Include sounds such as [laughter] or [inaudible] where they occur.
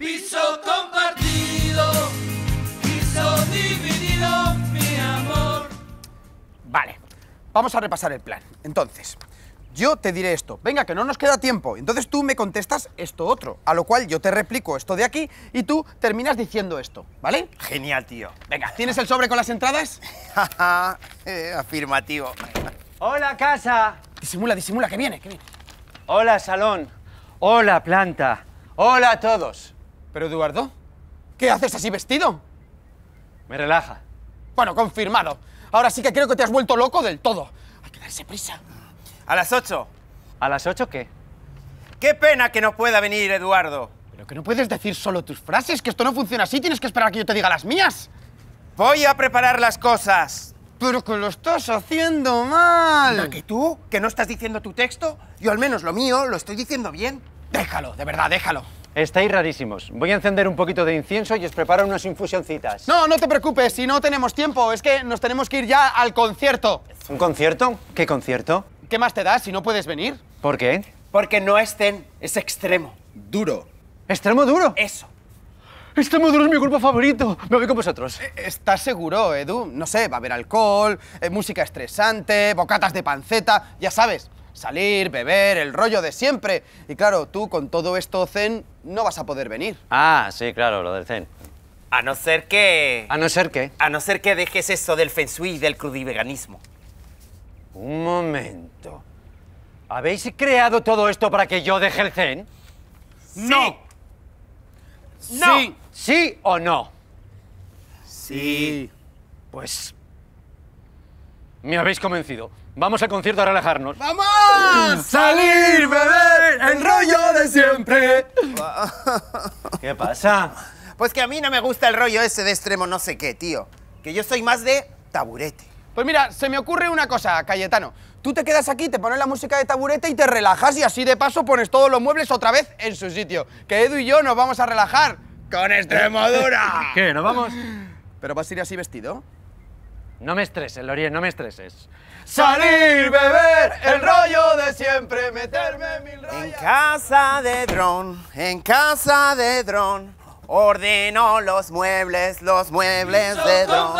Piso compartido, piso dividido, mi amor. Vale, vamos a repasar el plan. Entonces, yo te diré esto, venga, que no nos queda tiempo. Entonces tú me contestas esto otro, a lo cual yo te replico esto de aquí y tú terminas diciendo esto, ¿vale? Genial, tío. Venga, ¿tienes el sobre con las entradas? [laughs] eh, afirmativo. Hola, casa. Disimula, disimula, que viene, que viene. Hola, salón. Hola, planta. Hola a todos. Pero Eduardo, ¿qué haces así vestido? Me relaja. Bueno, confirmado. Ahora sí que creo que te has vuelto loco del todo. Hay que darse prisa. A las ocho. ¿A las ocho qué? Qué pena que no pueda venir Eduardo. Pero que no puedes decir solo tus frases, que esto no funciona así, tienes que esperar a que yo te diga las mías. Voy a preparar las cosas. Pero que lo estás haciendo mal. ¿Que tú? ¿Que no estás diciendo tu texto? Yo al menos lo mío lo estoy diciendo bien. Déjalo, de verdad, déjalo. Estáis rarísimos. Voy a encender un poquito de incienso y os preparo unas infusioncitas. No, no te preocupes, si no tenemos tiempo. Es que nos tenemos que ir ya al concierto. ¿Un concierto? ¿Qué concierto? ¿Qué más te da si no puedes venir? ¿Por qué? Porque no es zen, es extremo. Duro. ¿Extremo duro? Eso. Extremo duro es mi grupo favorito. Me voy con vosotros. Eh, eh, ¿Estás seguro, Edu? No sé, va a haber alcohol, eh, música estresante, bocatas de panceta, ya sabes salir, beber, el rollo de siempre. Y claro, tú con todo esto zen no vas a poder venir. Ah, sí, claro, lo del zen. A no ser que... ¿A no ser que... A no ser que dejes eso del feng shui y del crudiveganismo. Un momento. ¿Habéis creado todo esto para que yo deje el zen? ¡No! ¡No! Sí. ¿Sí o no? Sí. Pues me habéis convencido. Vamos al concierto a relajarnos. ¡Vamos! Mm. Salir, beber, el rollo de siempre. [laughs] ¿Qué pasa? Pues que a mí no me gusta el rollo ese de extremo no sé qué, tío. Que yo soy más de taburete. Pues mira, se me ocurre una cosa, Cayetano. Tú te quedas aquí, te pones la música de taburete y te relajas y así de paso pones todos los muebles otra vez en su sitio. Que Edu y yo nos vamos a relajar con Extremadura. [laughs] ¿Qué? ¿Nos vamos? ¿Pero vas a ir así vestido? No me estreses, Lorien, no me estreses. Salir, beber, el rollo de siempre, meterme en mil rayas. En casa de dron, en casa de dron, ordeno los muebles, los muebles de dron.